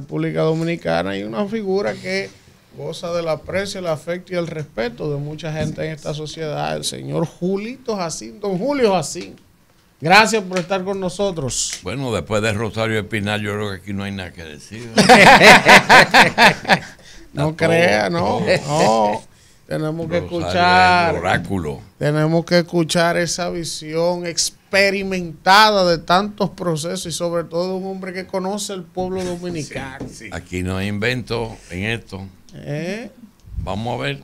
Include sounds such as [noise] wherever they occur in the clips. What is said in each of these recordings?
República Dominicana y una figura que goza del aprecio, el afecto y el respeto de mucha gente en esta sociedad, el señor Julito Jacín, don Julio Jacín. Gracias por estar con nosotros. Bueno, después de Rosario Espinal, yo creo que aquí no hay nada que decir. no [laughs] crea, no, Tenemos que escuchar. oráculo. Tenemos que escuchar esa visión experimentada de tantos procesos y sobre todo un hombre que conoce el pueblo [laughs] dominicano. Aquí no hay invento en esto. Eh. Vamos a ver.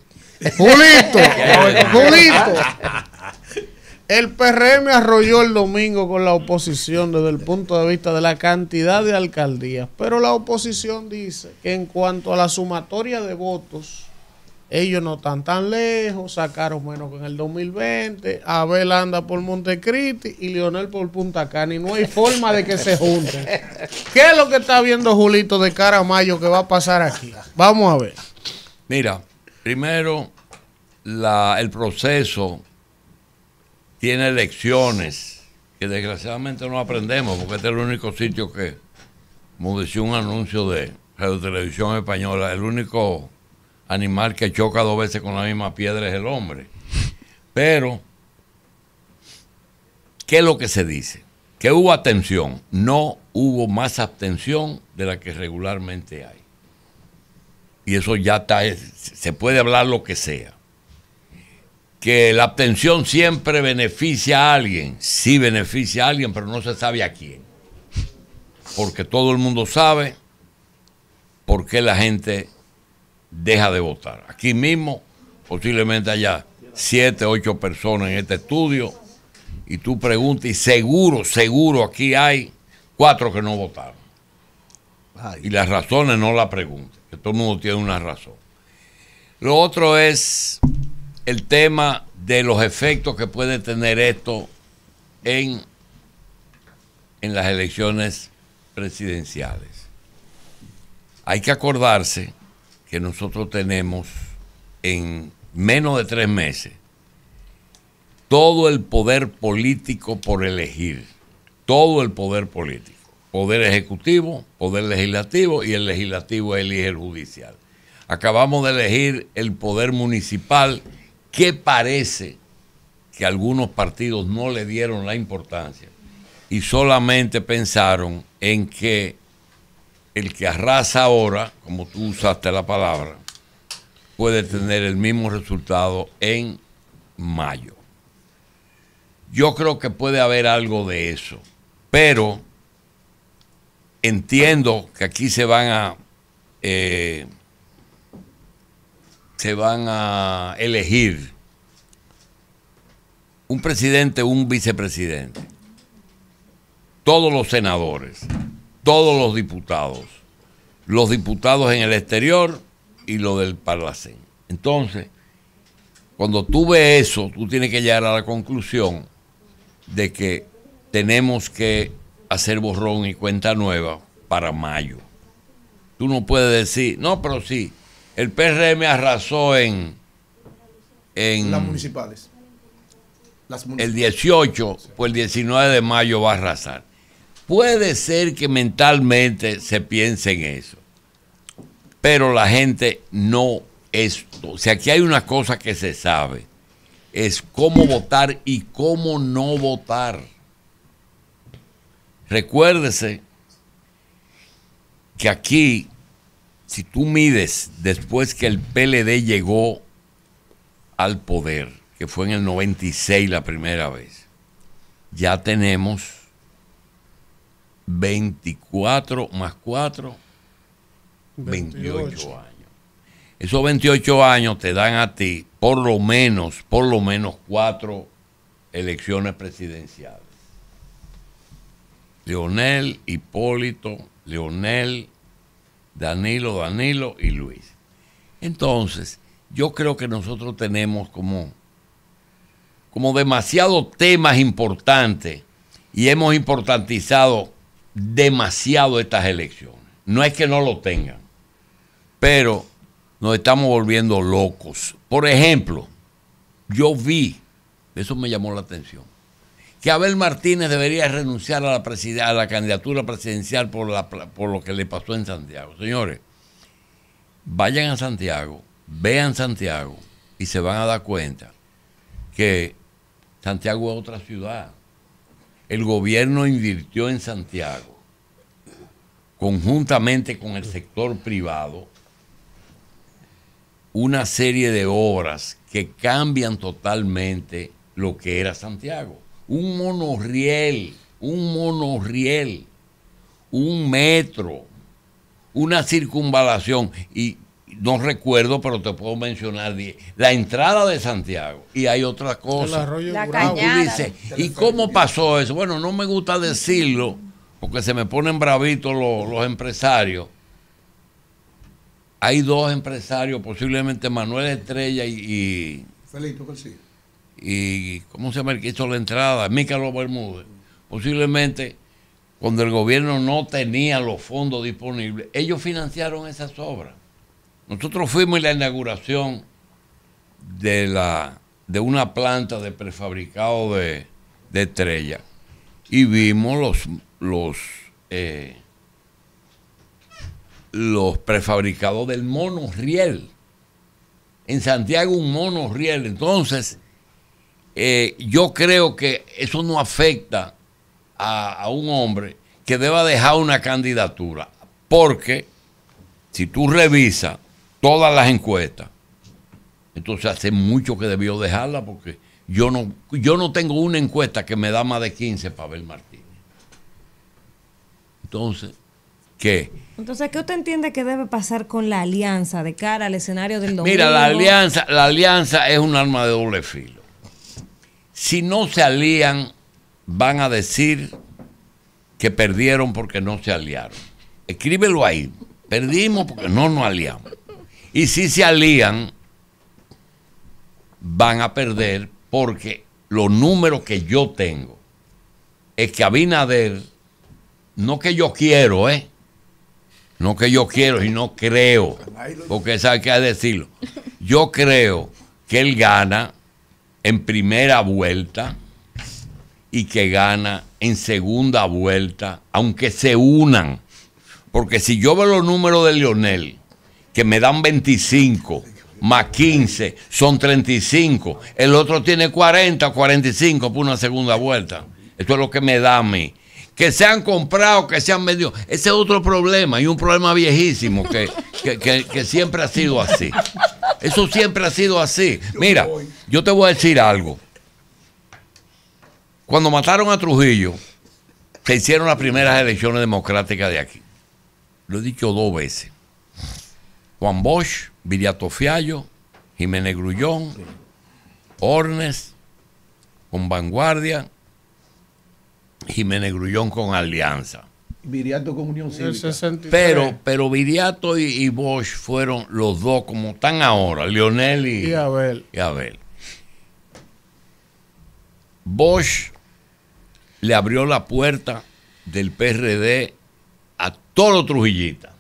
Julito, [laughs] Julito. El PRM arrolló el domingo con la oposición desde el punto de vista de la cantidad de alcaldías, pero la oposición dice que en cuanto a la sumatoria de votos, ellos no están tan lejos, sacaron menos que en el 2020. Abel anda por Montecristi y Lionel por Punta Cana y no hay forma de que se junten. [laughs] ¿Qué es lo que está viendo Julito de cara a mayo que va a pasar aquí? Vamos a ver. Mira, primero el proceso tiene lecciones que desgraciadamente no aprendemos porque este es el único sitio que, como un anuncio de Radio Televisión Española, el único animal que choca dos veces con la misma piedra es el hombre. Pero, ¿qué es lo que se dice? Que hubo atención, no hubo más abstención de la que regularmente hay. Y eso ya está, se puede hablar lo que sea. Que la abstención siempre beneficia a alguien, sí beneficia a alguien, pero no se sabe a quién. Porque todo el mundo sabe por qué la gente deja de votar. Aquí mismo, posiblemente haya siete, ocho personas en este estudio, y tú preguntas, y seguro, seguro aquí hay cuatro que no votaron. Y las razones no las preguntes, que todo el mundo tiene una razón. Lo otro es el tema de los efectos que puede tener esto en, en las elecciones presidenciales. Hay que acordarse que nosotros tenemos en menos de tres meses todo el poder político por elegir, todo el poder político, poder ejecutivo, poder legislativo y el legislativo elige el judicial. Acabamos de elegir el poder municipal que parece que algunos partidos no le dieron la importancia y solamente pensaron en que el que arrasa ahora, como tú usaste la palabra, puede tener el mismo resultado en mayo. Yo creo que puede haber algo de eso, pero entiendo que aquí se van a eh, se van a elegir un presidente, un vicepresidente, todos los senadores todos los diputados, los diputados en el exterior y los del Parlacén. Entonces, cuando tú ves eso, tú tienes que llegar a la conclusión de que tenemos que hacer borrón y cuenta nueva para mayo. Tú no puedes decir, no, pero sí, el PRM arrasó en... en Las municipales. Las municipales. El 18, pues el 19 de mayo va a arrasar. Puede ser que mentalmente se piense en eso, pero la gente no es... O sea, aquí hay una cosa que se sabe, es cómo votar y cómo no votar. Recuérdese que aquí, si tú mides después que el PLD llegó al poder, que fue en el 96 la primera vez, ya tenemos 24 más 4, 28, años. Esos 28 años te dan a ti por lo menos, por lo menos cuatro elecciones presidenciales. Leonel, Hipólito, Leonel, Danilo, Danilo y Luis. Entonces, yo creo que nosotros tenemos como, como demasiados temas importantes y hemos importantizado demasiado estas elecciones. No es que no lo tengan, pero nos estamos volviendo locos. Por ejemplo, yo vi, eso me llamó la atención, que Abel Martínez debería renunciar a la, a la candidatura presidencial por, la, por lo que le pasó en Santiago. Señores, vayan a Santiago, vean Santiago y se van a dar cuenta que Santiago es otra ciudad el gobierno invirtió en Santiago, conjuntamente con el sector privado, una serie de obras que cambian totalmente lo que era Santiago. Un monorriel, un monorriel, un metro, una circunvalación. Y no recuerdo, pero te puedo mencionar la entrada de Santiago. Y hay otra cosa. y, ¿y cómo pasó eso? Bueno, no me gusta decirlo, porque se me ponen bravitos los, empresarios. Hay dos empresarios, posiblemente Manuel Estrella y. Felito García. Y, ¿cómo se llama el que hizo la entrada? Mícalo Bermúdez. Posiblemente cuando el gobierno no tenía los fondos disponibles, ellos financiaron esas obras. Nosotros fuimos en la inauguración de, la, de una planta de prefabricado de, de estrella y vimos los, los, eh, los prefabricados del Riel. En Santiago un Riel. Entonces, eh, yo creo que eso no afecta a un hombre que deba dejar una candidatura. Porque si tú revisas todas las encuestas. Entonces hace mucho que debió dejarla porque yo no, yo no tengo una encuesta que me da más de 15 para ver Martínez. Entonces, ¿qué? Entonces, ¿qué usted entiende que debe pasar con la alianza de cara al escenario del domingo? Mira, la alianza, la alianza es un arma de doble filo. Si no se alían, van a decir que perdieron porque no se aliaron. Escríbelo ahí. Perdimos porque no nos aliamos. Y si se alían, van a perder porque los números que yo tengo es que Abinader, no que yo quiero, ¿eh? No que yo quiero, sino creo, porque sabe que hay que decirlo. Yo creo que él gana en primera vuelta y que gana en segunda vuelta, aunque se unan. Porque si yo veo los números de Lionel, que me dan 25 más 15, son 35. El otro tiene 40 o 45 por una segunda vuelta. Esto es lo que me da a mí. Que se han comprado, que se han vendido. Ese es otro problema y un problema viejísimo que, que siempre ha sido así. Eso siempre ha sido así. Mira, yo te voy a decir algo. Cuando mataron a Trujillo, se hicieron las primeras elecciones democráticas de aquí. Lo he dicho dos veces. Juan Bosch, Viriato Fiallo, Jiménez Grullón, Ornes, con Vanguardia, Jiménez Grullón con Alianza. Viriato con Unión Cívica. Pero, pero Viriato y, Bosch fueron los dos como están ahora, Lionel y, y, Abel. y Bosch le abrió la puerta del PRD a todo Trujillita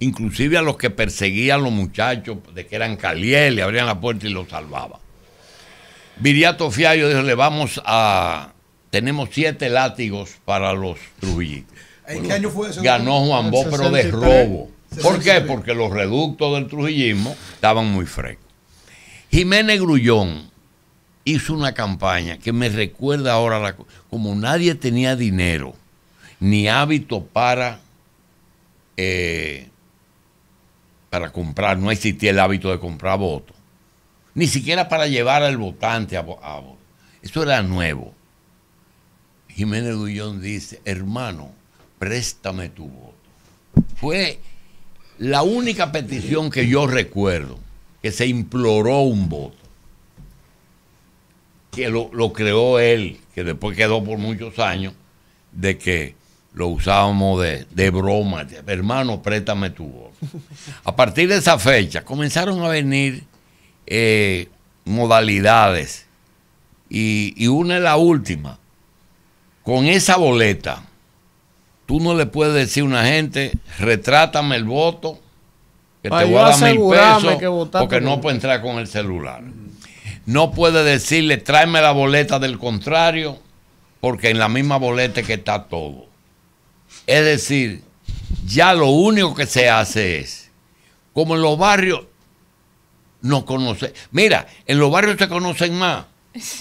inclusive a los que perseguían los muchachos de que eran caliel, le abrían la puerta y los salvaban. Viriato Fiallo dijo, le vamos a, tenemos siete látigos para los trujillitos. ¿En qué año fue Ganó Juan Bó, pero de robo. ¿Por qué? Porque los reductos del trujillismo estaban muy frescos. Jiménez Grullón hizo una campaña que me recuerda ahora, la, como nadie tenía dinero ni hábito para eh, para comprar, no existía el hábito de comprar votos, ni siquiera para llevar al votante a, votar. Eso era nuevo. Jiménez Guillón dice, hermano, préstame tu voto. Fue la única petición que yo recuerdo que se imploró un voto, que lo, lo creó él, que después quedó por muchos años, de que lo usábamos de, broma, hermano, préstame tu voto A partir de esa fecha comenzaron a venir eh, modalidades y, una es la última. Con esa boleta, tú no le puedes decir a una gente, retrátame el voto, que te voy a dar porque no puede entrar con el celular. No puede decirle, tráeme la boleta del contrario, porque en la misma boleta que está todo. Es decir, ya lo único que se hace es, como en los barrios no conoce, Mira, en los barrios te conocen más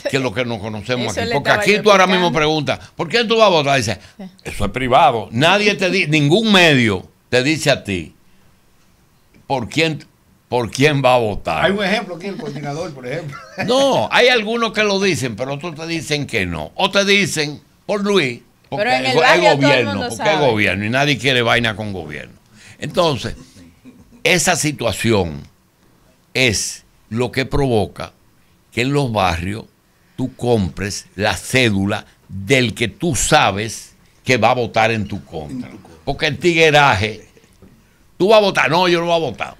que lo que nos conocemos aquí. Porque aquí tú ahora mismo preguntas, ¿por quién tú vas a votar? Dices, eso es privado. Nadie te dice, ningún medio te dice a ti por quién, por quién va a votar. Hay un ejemplo aquí, el coordinador, por ejemplo. No, hay algunos que lo dicen, pero otros te dicen que no. O te dicen, por Luis, porque el hay, gobierno, porque hay gobierno y nadie quiere vaina con gobierno. Entonces, esa situación es lo que provoca que en los barrios tú compres la cédula del que tú sabes que va a votar en tu contra. Porque el tigueraje, tú vas a votar, no, yo no voy a votar.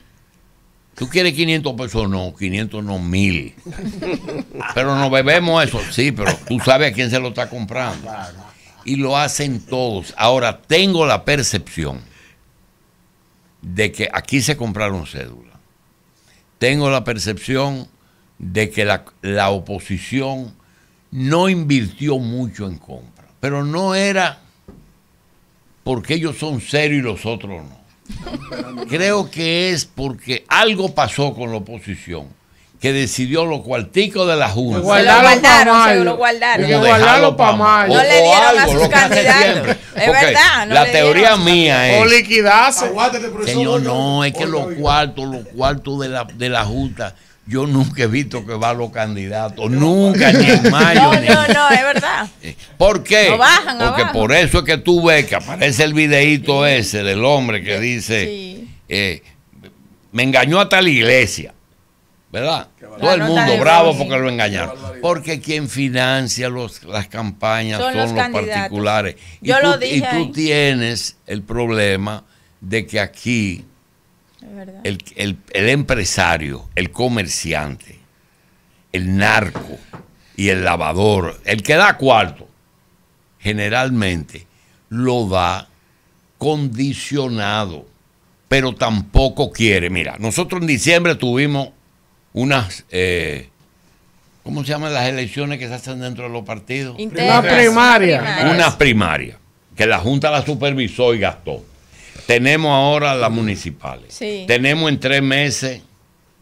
¿Tú quieres 500 pesos? No, 500 no, mil. [laughs] Pero nos bebemos eso, sí, pero tú sabes a quién se lo está comprando. Y lo hacen todos. Ahora tengo la percepción de que aquí se compraron cédulas. Tengo la percepción de que la, la oposición no invirtió mucho en compra. Pero no era porque ellos son serios y los otros no. Creo que es porque algo pasó con la oposición que decidió los cuarticos de la Junta. Se, lo guardaron, lo guardaron. para mal. No le dieron a su candidato. Es verdad. la teoría mía es. O liquidarse. Señor, no, es que los cuartos, los cuartos de la, Junta. Yo nunca he visto que va los candidatos, nunca, ni en mayo. No, no, no, es verdad. Eh, ¿Por qué? Porque por eso es que tú ves que aparece el videíto ese del hombre que dice, eh, me engañó hasta la iglesia. ¿verdad? Todo el mundo bravo porque lo engañaron. Porque quien financia las campañas son, los, particulares. Y Yo lo y tú tienes el problema de que aquí el, empresario, el comerciante, el narco y el lavador, el que da cuarto, generalmente lo da condicionado, pero tampoco quiere. Mira, nosotros en diciembre tuvimos unas, eh, ¿cómo se llaman las elecciones que se hacen dentro de los partidos? Una primaria. una primaria que la Junta la supervisó y gastó. Tenemos ahora las municipales. Tenemos en tres meses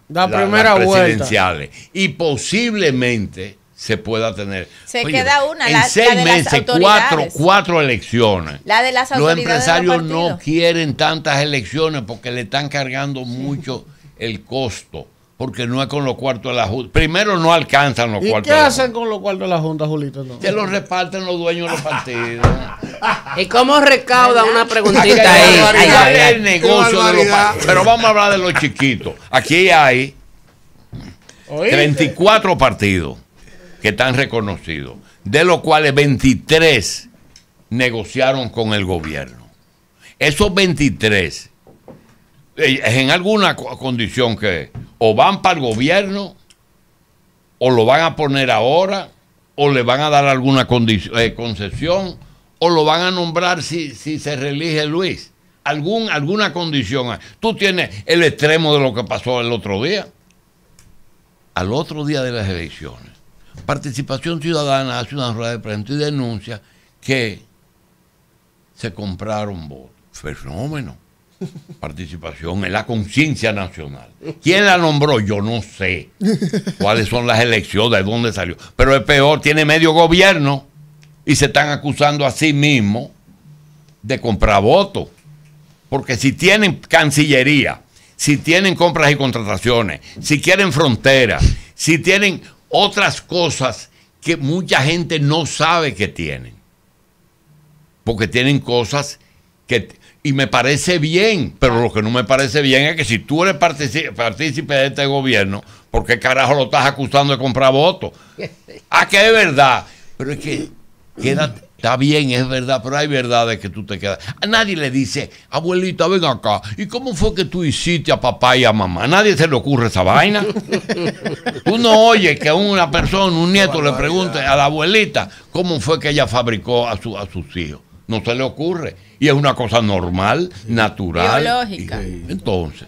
la las presidenciales. Y posiblemente se pueda tener. Se queda una. En seis meses, cuatro, cuatro elecciones. La de las Los empresarios no quieren tantas elecciones porque le están cargando mucho el costo porque no es con los cuartos de la Junta. Primero no alcanzan los cuartos ¿Y ¿Qué hacen con los cuartos de la Junta, Julito? No. Se los reparten los dueños de los partidos. [laughs] ¿Y cómo recauda una preguntita ahí? ahí es el negocio de los partidos? Pero vamos a hablar de los chiquitos. Aquí hay 34 partidos que están reconocidos, de los cuales 23 negociaron con el gobierno. Esos 23, eh, en alguna condición que o van para el gobierno, o lo van a poner ahora, o le van a dar alguna eh, concesión, o lo van a nombrar si, se reelige Luis. alguna condición. Tú tienes el extremo de lo que pasó el otro día. Al otro día de las elecciones, Participación Ciudadana hace una rueda de prensa y denuncia que se compraron votos. Fenómeno participación en la conciencia nacional. ¿Quién la nombró? Yo no sé cuáles son las elecciones, de dónde salió. Pero es peor, tiene medio gobierno y se están acusando a sí mismos de comprar votos. Porque si tienen cancillería, si tienen compras y contrataciones, si quieren fronteras, si tienen otras cosas que mucha gente no sabe que tienen. Porque tienen cosas que y me parece bien, pero lo que no me parece bien es que si tú eres partícipe de este gobierno, ¿por qué carajo lo estás acusando de comprar votos? [laughs] Ah, que es verdad, pero es que queda Está bien, es verdad, pero hay verdades que tú te quedas. A nadie le dice, abuelita, ven acá. ¿Y cómo fue que tú hiciste a papá y a mamá? ¿A nadie se le ocurre esa vaina. [laughs] Uno oye que una persona, un nieto, le pregunte a la abuelita cómo fue que ella fabricó a, su, a sus hijos. No se le ocurre y es una cosa normal, natural. Biológica. entonces.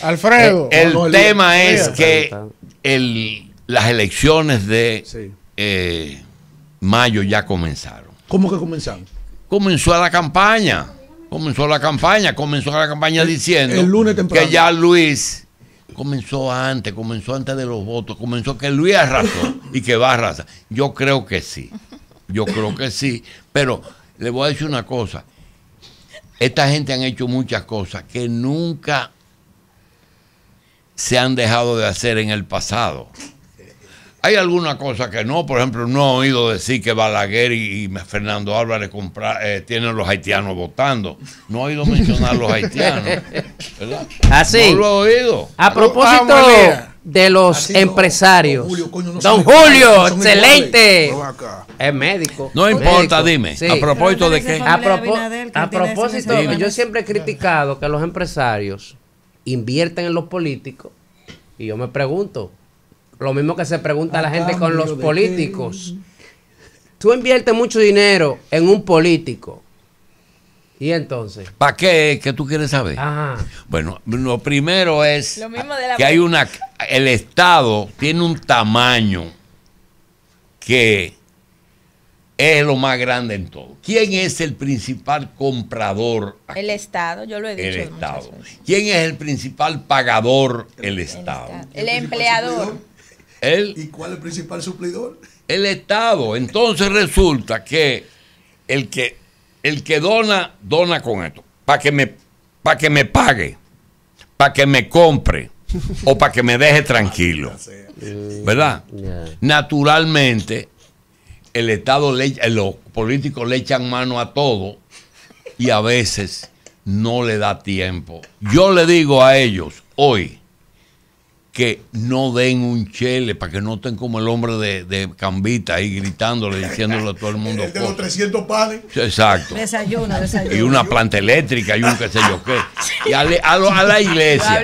Alfredo. el tema es que el, las elecciones de eh, mayo ya comenzaron. ¿Cómo que comenzaron? Comenzó la campaña. Comenzó la campaña. Comenzó la campaña diciendo el lunes que ya Luis comenzó antes, comenzó antes de los votos, comenzó que Luis arrasó y que va a arrasar. Yo creo que sí. Yo creo que sí. Pero le voy a decir una cosa. Esta gente han hecho muchas cosas que nunca se han dejado de hacer en el pasado. Hay alguna cosa que no, por ejemplo, no he oído decir que Balaguer y, Fernando Álvarez eh, tienen los haitianos votando. No he oído mencionar los haitianos. ¿verdad? Así. Ah, no lo he oído. A propósito de los empresarios. Don Julio, excelente. Es médico. No importa, dime. A propósito de qué. A, propósito, que yo siempre he criticado que los empresarios invierten en los políticos. Y yo me pregunto, lo mismo que se pregunta a la gente con los políticos. Tú inviertes mucho dinero en un político ¿Y entonces? ¿Para qué? ¿Qué tú quieres saber? Bueno, lo primero es que hay una... El Estado tiene un tamaño que es lo más grande en todo. ¿Quién es el principal comprador? El Estado, yo lo he dicho. El Estado. ¿Quién es el principal pagador? El, Estado. El, empleador. ¿Y cuál es el principal suplidor? El Estado. Entonces resulta que el que el que dona, dona con esto. Para que, me, que me pague, para que me compre o para que me deje tranquilo. [laughs] ¿Verdad? Naturalmente, el Estado, eh, los políticos le echan mano a todo y a veces no le da tiempo. Yo le digo a ellos hoy, que no den un chele, para que no estén como el hombre de, Cambita ahí gritándole, diciéndole a todo el mundo. [laughs] El 300 panes. Exacto. Desayuno, Y una planta eléctrica y un qué sé yo qué. Y a, la iglesia.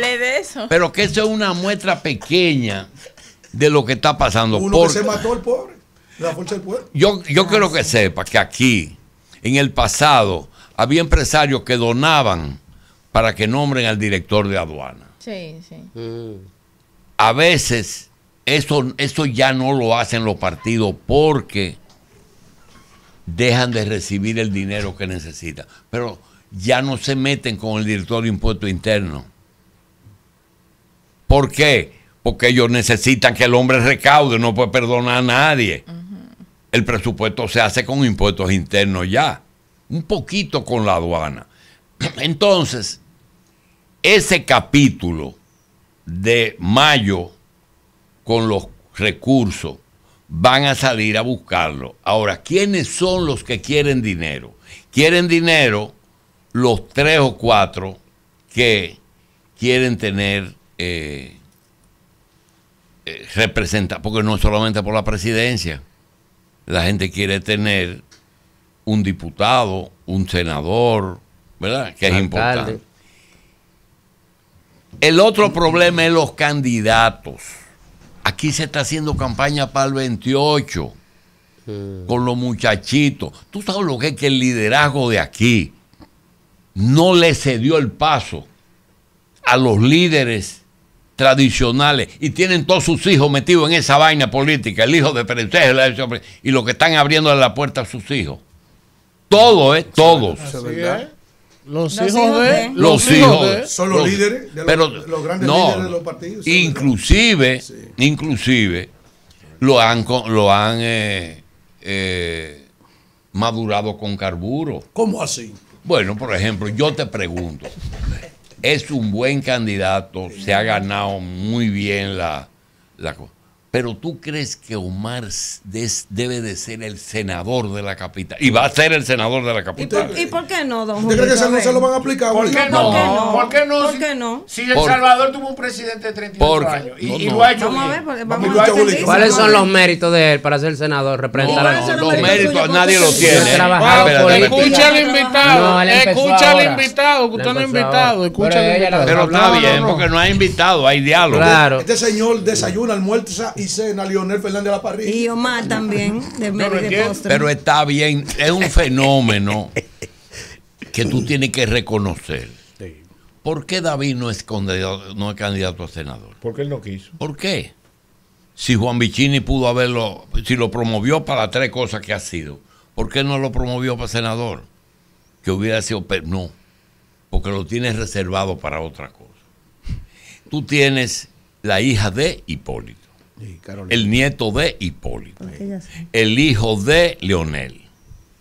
Pero que eso es una muestra pequeña de lo que está pasando. por... que se mató el pobre, Yo, yo quiero que sepa que aquí, en el pasado, había empresarios que donaban para que nombren al director de aduana. Sí, sí. Mm a veces eso, eso ya no lo hacen los partidos porque dejan de recibir el dinero que necesitan. Pero ya no se meten con el director de impuestos internos. ¿Por qué? Porque ellos necesitan que el hombre recaude, no puede perdonar a nadie. El presupuesto se hace con impuestos internos ya, un poquito con la aduana. [clears throat] Entonces, ese capítulo de mayo con los recursos van a salir a buscarlo. Ahora, ¿quiénes son los que quieren dinero? Quieren dinero los tres o cuatro que quieren tener eh, eh porque no solamente por la presidencia, la gente quiere tener un diputado, un senador, ¿verdad? Que es importante. El otro problema es los candidatos. Aquí se está haciendo campaña para el 28 mm. con los muchachitos. Tú sabes lo que es que el liderazgo de aquí no le cedió el paso a los líderes tradicionales y tienen todos sus hijos metidos en esa vaina política, el hijo de Pérez y lo que están abriendo la puerta a sus hijos. Todo, ¿eh? Todos. Los, hijos, Los, hijos Son los, líderes de los, grandes líderes de los partidos. Inclusive, inclusive, lo han, lo han eh, eh, madurado con carburo. ¿Cómo así? Bueno, por ejemplo, yo te pregunto, es un buen candidato, se ha ganado muy bien la, la pero tú crees que Omar debe de ser el senador de la capital. Y va a ser el senador de la capital. ¿Y por, qué no, don Julio? ¿Usted cree que eso no se lo van a aplicar? ¿Por qué no? ¿Por qué no? ¿Por qué no? Si, El Salvador tuvo un presidente de 38 años y, lo ha hecho vamos A ver, vamos a ¿Cuáles son los méritos de él para ser senador? Representar a los, los méritos nadie los tiene. Escucha al invitado. Escucha al invitado. Usted no ha invitado. Escucha al invitado. Pero está bien, porque no ha invitado. Hay diálogo. Este señor desayuna, almuerza y cena Lionel Fernández de la parrilla. Y Omar también, de, Pero está bien, es un fenómeno que tú tienes que reconocer. ¿Por qué David no es, candidato, a senador? Porque él no quiso. ¿Por qué? Si Juan Bicini pudo haberlo, si lo promovió para tres cosas que ha sido, ¿por qué no lo promovió para senador? Que hubiera sido, no, porque lo tienes reservado para otra cosa. Tú tienes la hija de Hipólito el nieto de Hipólito. El hijo de Leonel.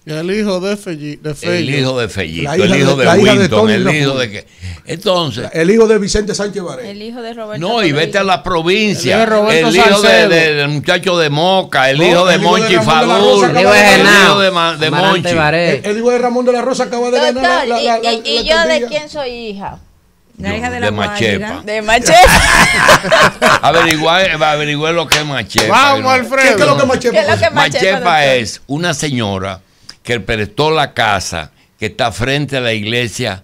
El hijo de, Fellito. El hijo de Fellito, el hijo de, el hijo de que. Entonces. el hijo de Vicente Sánchez Varela. El hijo de Roberto. No, y vete a la provincia. El hijo, de el hijo del muchacho de Moca, el hijo de Monchi Fadul. El hijo de, Monchi. El, hijo de Ramón de la Rosa acaba de ganar. y yo de quién soy hija. La hija de, Machepa. De [laughs] lo que es Machepa. Vamos, Alfredo. ¿Qué, Machepa? es Machepa, es una señora que prestó la casa que está frente a la iglesia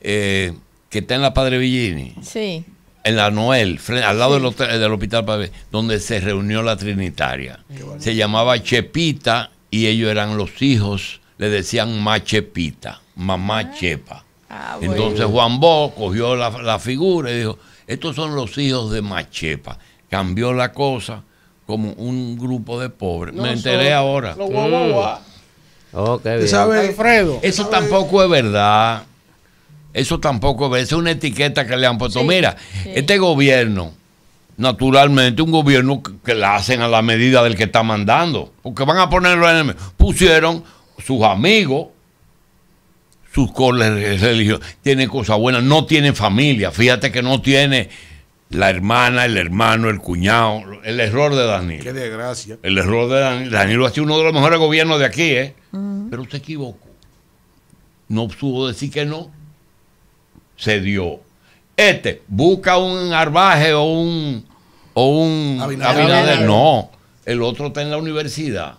eh, que está en la Padre Villini. Sí. En la Noel, al lado eh, del, Hospital donde se reunió la Trinitaria. Se llamaba Chepita y ellos eran los hijos, le decían Machepita, mamá ah. Chepa. Ah, Entonces Juan Bó cogió la, figura y dijo, estos son los hijos de Machepa. Cambió la cosa como un grupo de pobres. Me enteré ahora. Eso tampoco es verdad. Eso tampoco es verdad. Esa es una etiqueta que le han puesto. Mira, este gobierno, naturalmente, un gobierno que, la hacen a la medida del que está mandando. Porque van a ponerlo en el... Pusieron sus amigos sus coles religiosas tiene cosas buenas, no tiene familia, fíjate que no tiene la hermana, el hermano, el cuñado, el error de Daniel Qué desgracia. El error de Danilo. Danilo ha sido uno de los mejores gobiernos de aquí, ¿eh? Pero se equivocó. No pudo decir que no. Se dio. Este busca un arbaje o un. O un. No. El otro está en la universidad.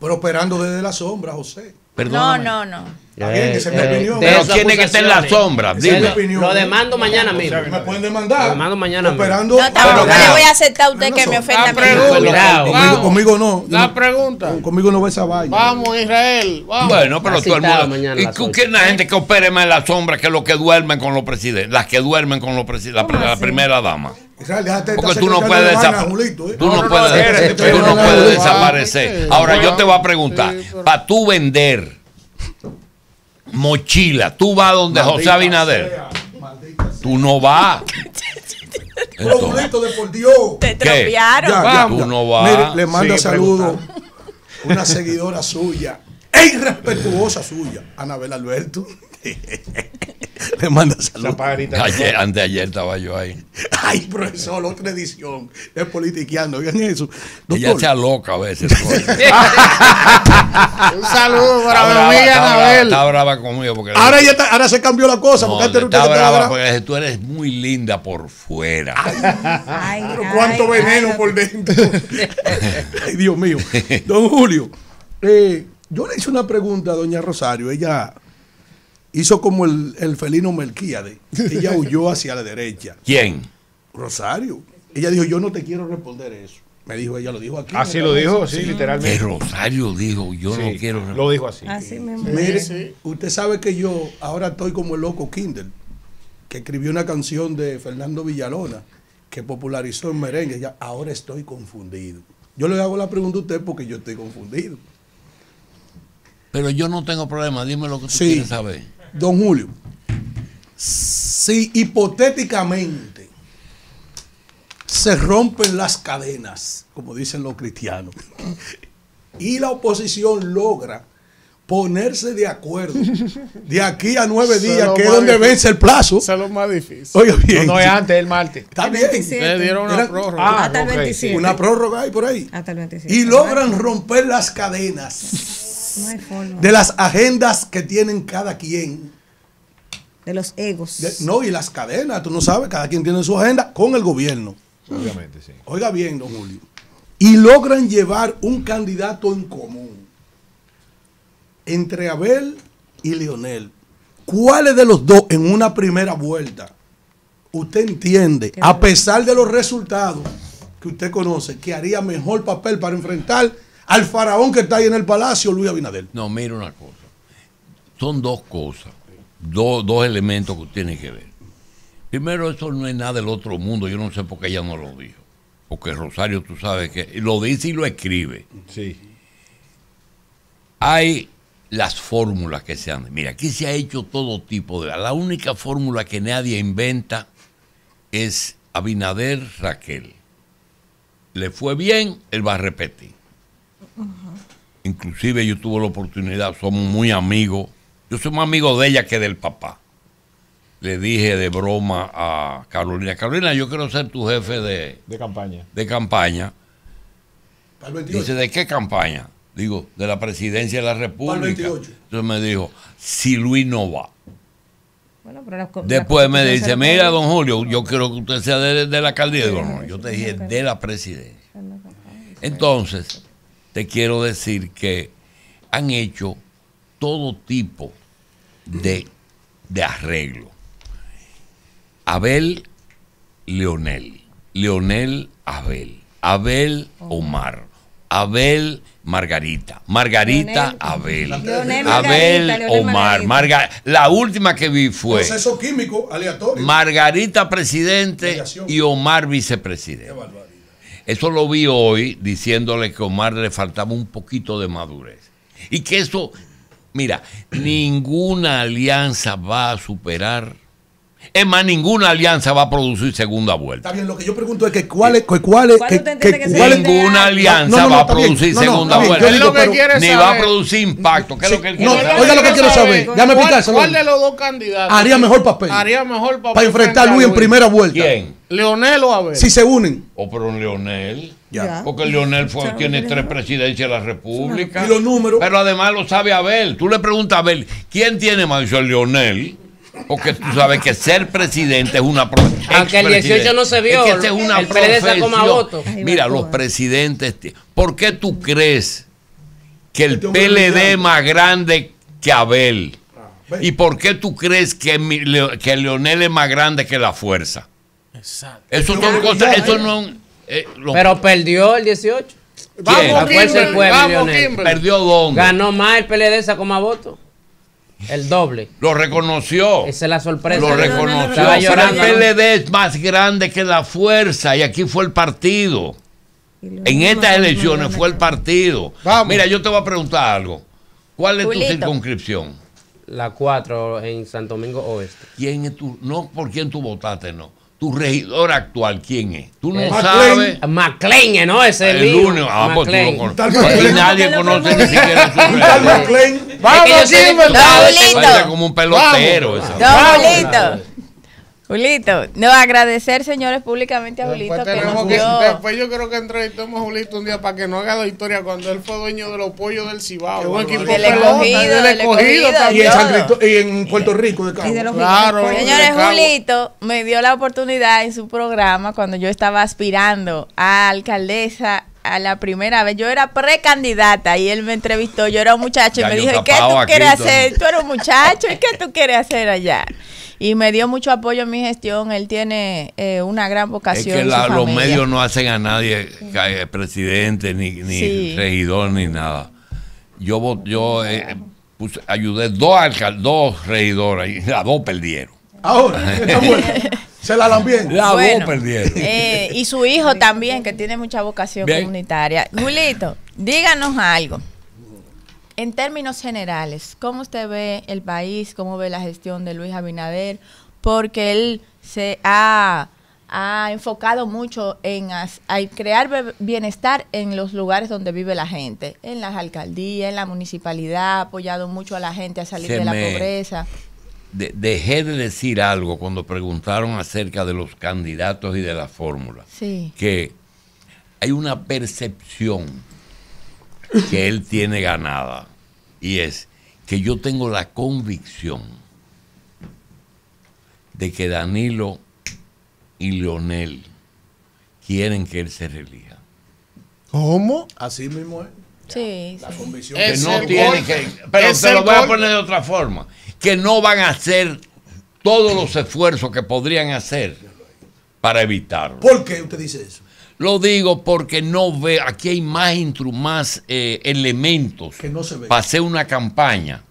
Pero operando desde la sombra, José. No, no, no. Eh, eh, pero tiene que estar en la sombra. Lo demando mañana mismo. me pueden demandar. Lo demando mañana Esperando. No, tampoco le voy a aceptar a usted que me ofenda. Conmigo, conmigo no. La pregunta. Conmigo no va esa vaina. Vamos, Israel. Bueno, pero todo el mundo. ¿Y qué la gente que opere más en la sombra que los que duermen con los presidentes? Las que duermen con los presidentes. La primera dama. Porque tú no puedes, desaparecer. ¿eh? Tú no, puedes desaparecer. Ahora yo te voy a preguntar, para tú vender mochila, tú vas donde José Abinader. Tú no vas. de por Dios. Te tropearon. Tú no vas. le manda saludos una seguidora suya e irrespetuosa suya, Anabel Alberto. Le [laughs] manda saludos. Ayer, estaba yo ahí. Ay, profesor, otra edición Es Politiqueando. Oigan eso. Doctor. Ella se loca a veces. [laughs] Un saludo para mi Anabel. Está brava conmigo. Porque ahora, ya está, ahora se cambió la cosa. No, está, brava porque tú eres muy linda por fuera. Ay, [laughs] Pero cuánto veneno por dentro. ay, Dios mío. Don Julio. Eh, yo le hice una pregunta a doña Rosario. Ella hizo como el, el felino Melquíade. [laughs] Ella huyó hacia la derecha. ¿Quién? Rosario. Ella dijo, yo no te quiero responder eso. Me dijo, ella lo dijo aquí. Así ah, lo dijo, sí, literalmente. Rosario dijo, yo no quiero responder. Lo dijo así. Así Mire, usted sabe que yo ahora estoy como el loco Kindle, que escribió una canción de Fernando Villalona, que popularizó en merengue. Ya, ahora estoy confundido. Yo le hago la pregunta a usted porque yo estoy confundido. Pero yo no tengo problema, dime lo que tú sí. quieres Don Julio, si hipotéticamente se rompen las cadenas, como dicen los cristianos, y la oposición logra ponerse de acuerdo de aquí a nueve días, que es donde vence el plazo. Eso es lo más difícil. Oye, bien. No, es antes, el martes. Está bien. Le dieron una prórroga. Ah, hasta el 27. Una prórroga ahí por ahí. Hasta el 27. Y logran romper las cadenas de las agendas que tienen cada quien. De los egos. no, y las cadenas, tú no sabes, cada quien tiene su agenda con el gobierno. Obviamente, sí. Oiga bien, don Julio. Y logran llevar un candidato en común entre Abel y Leonel. ¿Cuáles de los dos en una primera vuelta usted entiende, a pesar de los resultados que usted conoce, que haría mejor papel para enfrentar al faraón que está ahí en el palacio, Luis Abinader. No, mira una cosa. Son dos cosas, dos, dos elementos que tienen que ver. Primero, eso no es nada del otro mundo. Yo no sé por qué ella no lo dijo. Porque Rosario, tú sabes que lo dice y lo escribe. Sí. Hay las fórmulas que se han. Mira, aquí se ha hecho todo tipo de. La única fórmula que nadie inventa es Abinader Raquel. Le fue bien, él va a repetir. Inclusive yo tuve la oportunidad, somos muy amigos. Yo soy más amigo de ella que del papá. Le dije de broma a Carolina, Carolina, yo quiero ser tu jefe de, campaña. De campaña. Dice, ¿de qué campaña? Digo, de la presidencia de la República. Entonces me dijo, si Luis no va. Después me dice, mira, don Julio, yo quiero que usted sea de, la alcaldía. yo te dije de la presidencia. Entonces, te quiero decir que han hecho todo tipo de, de arreglo. Abel Leonel, Leonel Abel, Abel Omar, Abel Margarita, Margarita Abel, Abel Omar, Margarita. la última que vi fue proceso químico Margarita presidente y Omar vicepresidente. Eso lo vi hoy diciéndole que Omar le faltaba un poquito de madurez. Y que eso, mira, [clears throat] ninguna alianza va a superar es más, ninguna alianza va a producir segunda vuelta. Está bien, lo que yo pregunto es que cuál es, que cuál es, que, que, ninguna alianza va a producir segunda vuelta. ni va a producir impacto. ¿Qué es lo que él Oiga lo que quiero saber. Ya me ¿Cuál, ¿Cuál de los dos candidatos? Haría mejor papel. Haría mejor papel. Para enfrentar a Luis en primera vuelta. ¿Quién? Leonel o Abel. Si se unen. O pero Leonel. Ya. Porque Leonel tiene tres presidencias de la República. Y los números. Pero además lo sabe Abel. Tú le preguntas a Abel, ¿quién tiene más? Leonel. Porque tú sabes que ser presidente es una profesión. Aunque el 18 no se vio. El que es una el Voto. Mira, los presidentes. ¿Por qué tú crees que el este PLD es más grande que Abel? Ah, ¿Y por qué tú crees que, Leonel es más grande que la fuerza? Exacto. Eso este son Eso no, eh, Pero perdió el 18. ¿Quién? fuerza del pueblo Perdió Don. Ganó más el PLD, sacó más voto el doble. Lo reconoció. Esa es la sorpresa. Lo reconoció. el PLD es más grande que la fuerza y aquí fue el partido. En estas elecciones fue el partido. Mira, yo te voy a preguntar algo. ¿Cuál es tu circunscripción? La 4 en Santo Domingo Oeste. ¿Quién es no por quién tú votaste, no tu regidor actual, ¿quién es? Tú no sabes. McLean, ¿no? Ese el único Ah, pues tú no conoces. nadie conoce ni siquiera su regidor. McLean. Vamos, Como un pelotero. Julito, no agradecer señores públicamente a Julito después pues, yo creo que entrevistamos a Julito un día para que no haga la historia cuando él fue dueño de los pollos del Cibao, un del escogido, escogido Y, en Puerto Rico de Cabo. Y de los claro, señores, Julito me dio la oportunidad en su programa cuando yo estaba aspirando a alcaldesa a la primera vez, yo era precandidata y él me entrevistó, yo era un muchacho y me dijo, ¿qué tú quieres hacer? Tú eres un muchacho, ¿y qué tú quieres hacer allá? Y me dio mucho apoyo en mi gestión, él tiene eh, una gran vocación. Es que los medios no hacen a nadie eh, presidente, ni, regidor, ni nada. Yo, yo eh, ayudé dos, alcaldes, dos regidores, y a dos perdieron. Ahora, está [laughs] Se la dan bien. La perdieron. Eh, y su hijo también, que tiene mucha vocación comunitaria. Julito, díganos algo. En términos generales, ¿cómo usted ve el país? ¿Cómo ve la gestión de Luis Abinader? Porque él se ha, enfocado mucho en crear bienestar en los lugares donde vive la gente, en las alcaldías, en la municipalidad, ha apoyado mucho a la gente a salir de la pobreza dejé de decir algo cuando preguntaron acerca de los candidatos y de la fórmula. Sí. Que hay una percepción que él tiene ganada y es que yo tengo la convicción de que Danilo y Leonel quieren que él se relija. ¿Cómo? Así mismo es. Sí, la que no tiene que. Pero se lo voy a poner de otra forma. Que no van a hacer todos los esfuerzos que podrían hacer para evitarlo. ¿Por qué usted dice eso? Lo digo porque no ve, aquí hay más, más eh, elementos. Que no se ve. Pasé una campaña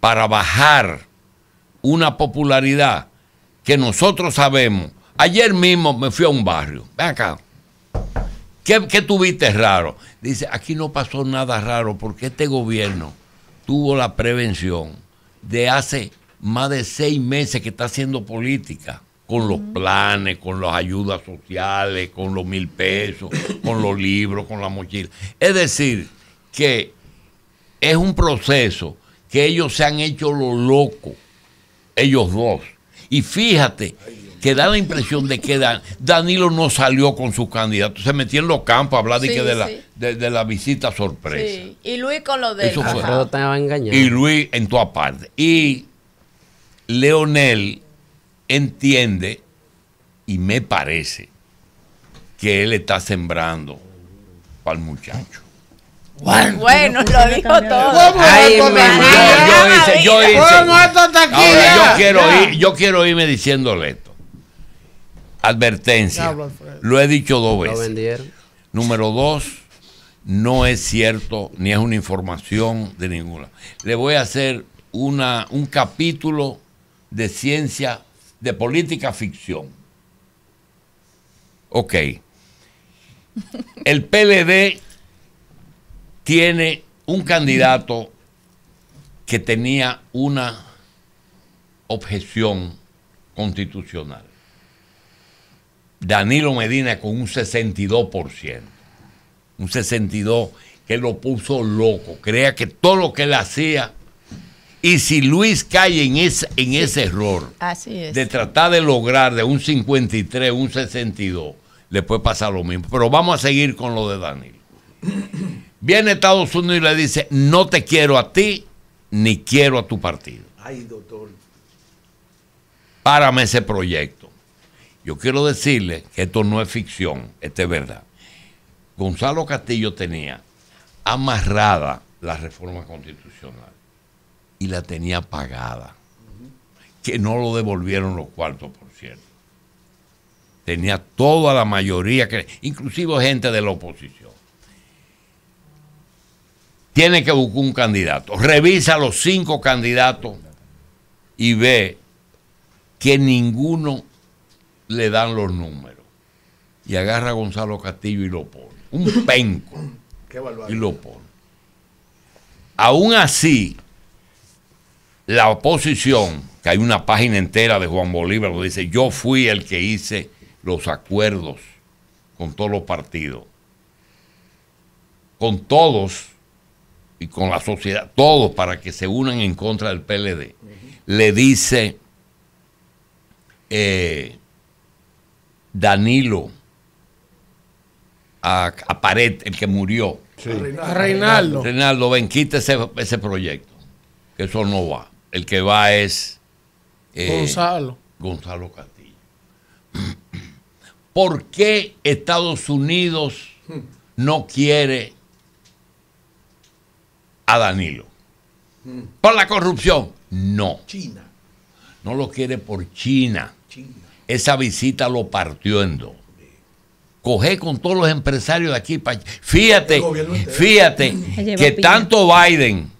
para bajar una popularidad que nosotros sabemos. Ayer mismo me fui a un barrio. Ven acá. ¿Qué, tuviste raro? Dice, aquí no pasó nada raro porque este gobierno tuvo la prevención de hace más de seis meses que está haciendo política con los planes, con las ayudas sociales, con los mil pesos, con los libros, con la mochila. Es decir, que es un proceso que ellos se han hecho lo loco, ellos dos. Y fíjate que da la impresión de que Danilo no salió con su candidato. Se metió en los campos a hablar de, la, visita sorpresa. Y Luis con los de Y Luis en toda parte. Y Leonel entiende, y me parece, que él está sembrando para el muchacho. Bueno, pues, lo dijo todo. yo, quiero yo quiero irme diciéndole. Advertencia. Lo he dicho dos veces. Número dos, no es cierto ni es una información de ninguna. Le voy a hacer una, un capítulo de ciencia, de política ficción. Ok. El PLD tiene un candidato que tenía una objeción constitucional. Danilo Medina con un 62%. Un 62% que lo puso loco. Crea que todo lo que él hacía. Y si Luis cae en, ese, en ese error Así de tratar de lograr de un 53, un 62, le puede pasar lo mismo. Pero vamos a seguir con lo de Danilo. Viene Estados Unidos y le dice, no te quiero a ti, ni quiero a tu partido. Ay, doctor. Párame ese proyecto. Yo quiero decirle que esto no es ficción, esto es verdad. Gonzalo Castillo tenía amarrada la reforma constitucional y la tenía pagada, que no lo devolvieron los cuartos, por cierto. Tenía toda la mayoría, que, inclusive gente de la oposición. Tiene que buscar un candidato. Revisa los cinco candidatos y ve que ninguno le dan los números. Y agarra a Gonzalo Castillo y lo pone. Un penco. [clears throat] y lo pone. Aún así, la oposición, que hay una página entera de Juan Bolívar, lo dice, yo fui el que hice los acuerdos con todos los partidos. Con todos y con la sociedad, todos para que se unan en contra del PLD. Le dice... Eh, Danilo a, Pared, el que murió. Reinaldo. Reinaldo, ven, quita ese, proyecto. Que eso no va. El que va es. Eh, Gonzalo. Gonzalo Castillo. ¿Por qué Estados Unidos no quiere a Danilo? Mm. ¿Por la corrupción? No. China. No lo quiere por China. China esa visita lo partió en dos. coge con todos los empresarios de aquí. Fíjate, fíjate que tanto Biden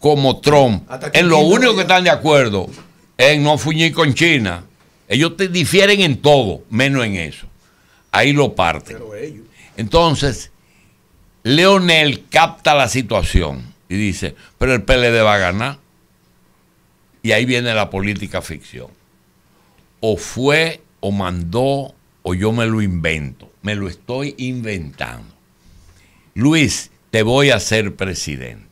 como Trump, en lo único que están de acuerdo, en no fuñir con China, ellos te difieren en todo, menos en eso. Ahí lo parten. Entonces, Leonel capta la situación y dice, pero el PLD va a ganar. Y ahí viene la política ficción o fue o mandó o yo me lo invento. Me lo estoy inventando. Luis, te voy a ser presidente.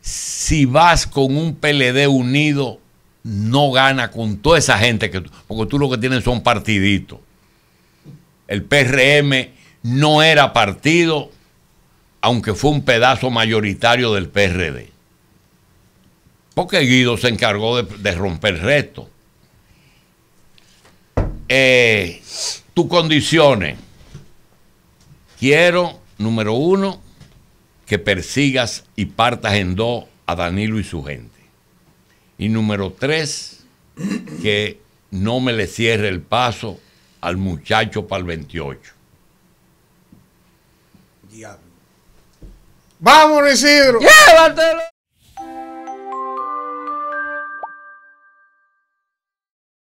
Si vas con un PLD unido, no gana con toda esa gente que porque tú lo que tienes son partiditos. El PRM no era partido, aunque fue un pedazo mayoritario del PRD. Porque Guido se encargó de, de romper resto. Eh, tus condiciones. Quiero, número uno, que persigas y partas en dos a Danilo y su gente. Y número tres, que no me le cierre el paso al muchacho para el 28. Diablo. Vamos, Isidro.